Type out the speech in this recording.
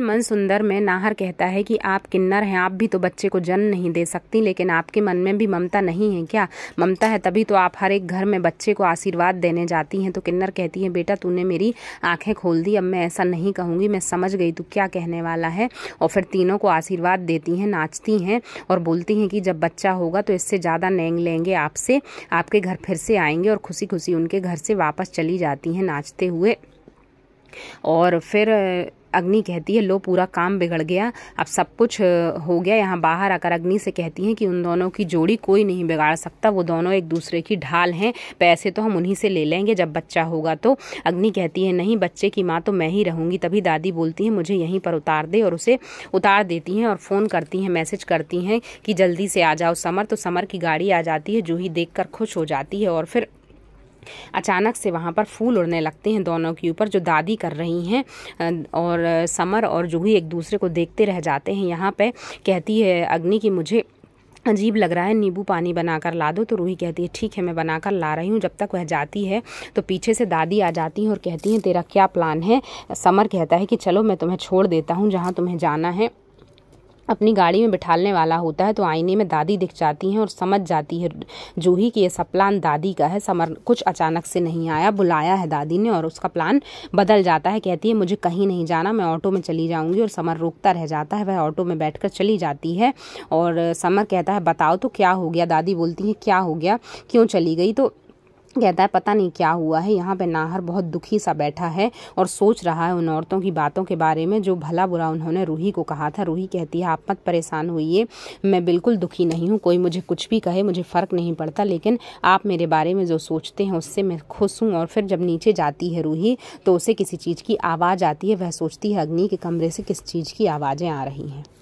मन सुंदर में नाहर कहता है कि आप किन्नर हैं आप भी तो बच्चे को जन्म नहीं दे सकती लेकिन आपके मन में भी ममता नहीं है क्या ममता है तभी तो आप हर एक घर में बच्चे को आशीर्वाद देने जाती हैं तो किन्नर कहती है बेटा तूने मेरी आंखें खोल दी अब मैं ऐसा नहीं कहूँगी मैं समझ गई तू क्या कहने वाला है और फिर तीनों को आशीर्वाद देती हैं नाचती हैं और बोलती हैं कि जब बच्चा होगा तो इससे ज़्यादा नेंग लेंगे आपसे आपके घर फिर से आएंगे और खुशी खुशी उनके घर से वापस चली जाती हैं नाचते हुए और फिर अग्नि कहती है लो पूरा काम बिगड़ गया अब सब कुछ हो गया यहाँ बाहर आकर अग्नि से कहती हैं कि उन दोनों की जोड़ी कोई नहीं बिगाड़ सकता वो दोनों एक दूसरे की ढाल हैं पैसे तो हम उन्हीं से ले लेंगे जब बच्चा होगा तो अग्नि कहती है नहीं बच्चे की माँ तो मैं ही रहूँगी तभी दादी बोलती है मुझे यहीं पर उतार दे और उसे उतार देती हैं और फ़ोन करती हैं मैसेज करती हैं कि जल्दी से आ जाओ समर तो समर की गाड़ी आ जाती है जूही देख खुश हो जाती है और फिर अचानक से वहाँ पर फूल उड़ने लगते हैं दोनों के ऊपर जो दादी कर रही हैं और समर और जूही एक दूसरे को देखते रह जाते हैं यहाँ पर कहती है अग्नि कि मुझे अजीब लग रहा है नींबू पानी बनाकर ला दो तो रूही कहती है ठीक है मैं बनाकर ला रही हूँ जब तक वह जाती है तो पीछे से दादी आ जाती है और कहती हैं तेरा क्या प्लान है समर कहता है कि चलो मैं तुम्हें छोड़ देता हूँ जहाँ तुम्हें जाना है अपनी गाड़ी में बिठाने वाला होता है तो आईने में दादी दिख जाती हैं और समझ जाती है जूही कि ऐसा सब प्लान दादी का है समर कुछ अचानक से नहीं आया बुलाया है दादी ने और उसका प्लान बदल जाता है कहती है मुझे कहीं नहीं जाना मैं ऑटो में चली जाऊंगी और समर रोकता रह जाता है वह ऑटो में बैठ चली जाती है और समर कहता है बताओ तो क्या हो गया दादी बोलती है क्या हो गया क्यों चली गई तो कहता है पता नहीं क्या हुआ है यहाँ पे नाहर बहुत दुखी सा बैठा है और सोच रहा है उन औरतों की बातों के बारे में जो भला बुरा उन्होंने रूही को कहा था रूही कहती है आप मत परेशान हुई है मैं बिल्कुल दुखी नहीं हूँ कोई मुझे कुछ भी कहे मुझे फ़र्क नहीं पड़ता लेकिन आप मेरे बारे में जो सोचते हैं उससे मैं खुश हूँ और फिर जब नीचे जाती है रूही तो उसे किसी चीज़ की आवाज़ आती है वह सोचती है अग्नि के कमरे से किस चीज़ की आवाज़ें आ रही हैं